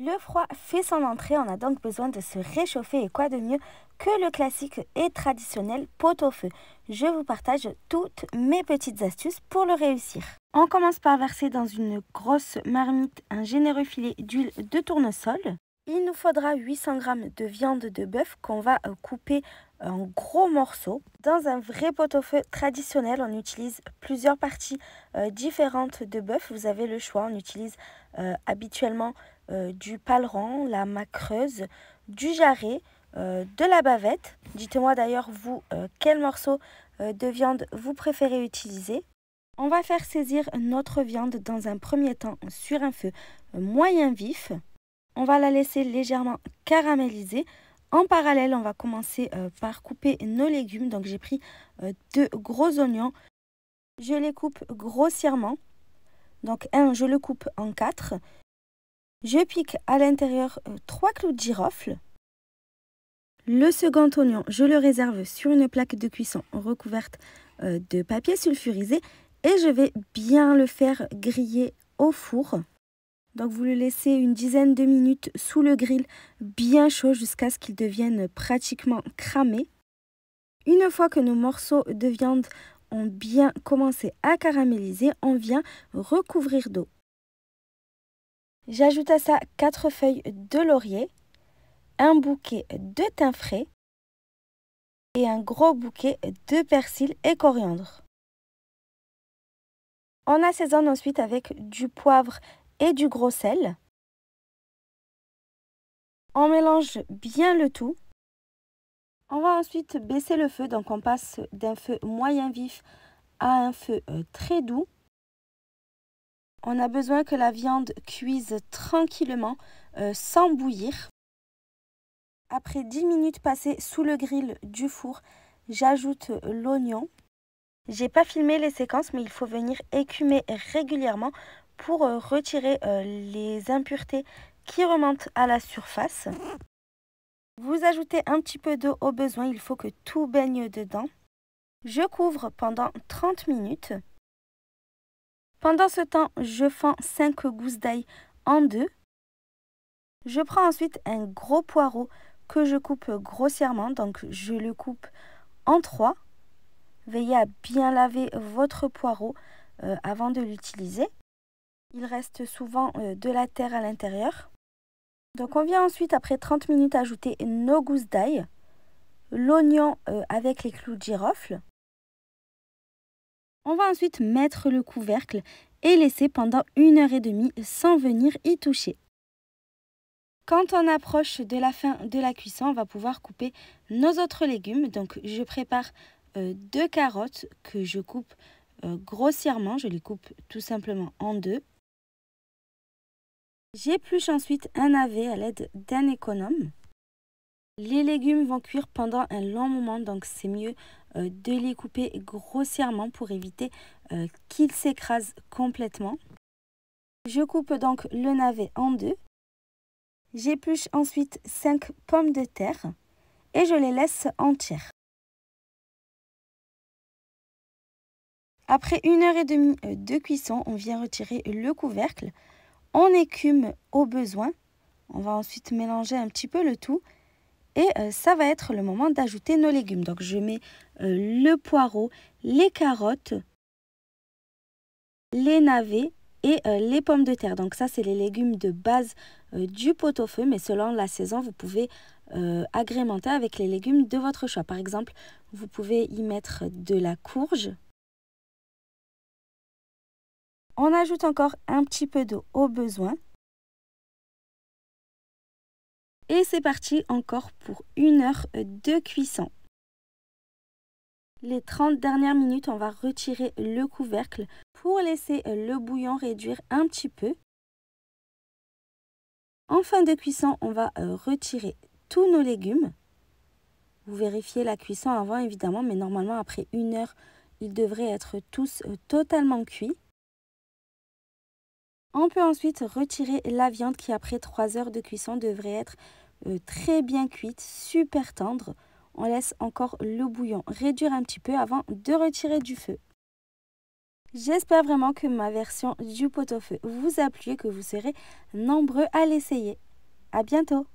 Le froid fait son entrée, on a donc besoin de se réchauffer et quoi de mieux que le classique et traditionnel pot au feu. Je vous partage toutes mes petites astuces pour le réussir. On commence par verser dans une grosse marmite un généreux filet d'huile de tournesol. Il nous faudra 800 g de viande de bœuf qu'on va euh, couper en gros morceaux. Dans un vrai pot-au-feu traditionnel, on utilise plusieurs parties euh, différentes de bœuf. Vous avez le choix. On utilise euh, habituellement du paleron, la macreuse, du jarret, de la bavette. Dites-moi d'ailleurs, vous, quel morceau de viande vous préférez utiliser. On va faire saisir notre viande dans un premier temps sur un feu moyen vif. On va la laisser légèrement caraméliser. En parallèle, on va commencer euh, par couper nos légumes. Donc j'ai pris euh, deux gros oignons. Je les coupe grossièrement. Donc un, je le coupe en quatre. Je pique à l'intérieur euh, trois clous de girofle. Le second oignon, je le réserve sur une plaque de cuisson recouverte de papier sulfurisé et je vais bien le faire griller au four. Donc vous le laissez une dizaine de minutes sous le grill bien chaud jusqu'à ce qu'il devienne pratiquement cramé. Une fois que nos morceaux de viande ont bien commencé à caraméliser, on vient recouvrir d'eau. J'ajoute à ça 4 feuilles de laurier, un bouquet de thym frais et un gros bouquet de persil et coriandre. On assaisonne ensuite avec du poivre et du gros sel. On mélange bien le tout. On va ensuite baisser le feu, donc on passe d'un feu moyen vif à un feu euh, très doux. On a besoin que la viande cuise tranquillement, euh, sans bouillir. Après 10 minutes passées sous le grill du four, j'ajoute euh, l'oignon. J'ai pas filmé les séquences, mais il faut venir écumer régulièrement pour euh, retirer euh, les impuretés qui remontent à la surface. Vous ajoutez un petit peu d'eau au besoin, il faut que tout baigne dedans. Je couvre pendant 30 minutes. Pendant ce temps, je fends 5 gousses d'ail en deux. Je prends ensuite un gros poireau que je coupe grossièrement, donc je le coupe en trois. Veillez à bien laver votre poireau euh, avant de l'utiliser. Il reste souvent euh, de la terre à l'intérieur. Donc on vient ensuite, après 30 minutes, ajouter nos gousses d'ail, l'oignon euh, avec les clous de girofle. On va ensuite mettre le couvercle et laisser pendant une heure et demie sans venir y toucher. Quand on approche de la fin de la cuisson, on va pouvoir couper nos autres légumes. Donc je prépare euh, deux carottes que je coupe grossièrement. Je les coupe tout simplement en deux J'épluche ensuite un navet à l'aide d'un économe. Les légumes vont cuire pendant un long moment, donc c'est mieux euh, de les couper grossièrement pour éviter euh, qu'ils s'écrasent complètement. Je coupe donc le navet en deux. J'épluche ensuite 5 pommes de terre et je les laisse entières. Après une heure et demie euh, de cuisson, on vient retirer le couvercle. On écume au besoin. On va ensuite mélanger un petit peu le tout. Et euh, ça va être le moment d'ajouter nos légumes. Donc je mets euh, le poireau, les carottes, les navets et euh, les pommes de terre. Donc ça, c'est les légumes de base du pot-au-feu, mais selon la saison, vous pouvez agrémenter avec les légumes de votre choix. Par exemple, vous pouvez y mettre de la courge, on ajoute encore un petit peu d'eau au besoin. Et c'est parti encore pour une heure de cuisson. Les 30 dernières minutes, on va retirer le couvercle pour laisser le bouillon réduire un petit peu. En fin de cuisson, on va euh, retirer tous nos légumes. Vous vérifiez la cuisson avant évidemment, mais normalement après une heure, ils devraient être tous euh, totalement cuits. On peut ensuite retirer la viande qui après 3 heures de cuisson devrait être euh, très bien cuite, super tendre. On laisse encore le bouillon réduire un petit peu avant de retirer du feu. J'espère vraiment que ma version du pot-au-feu vous a plu et que vous serez nombreux à l'essayer. À bientôt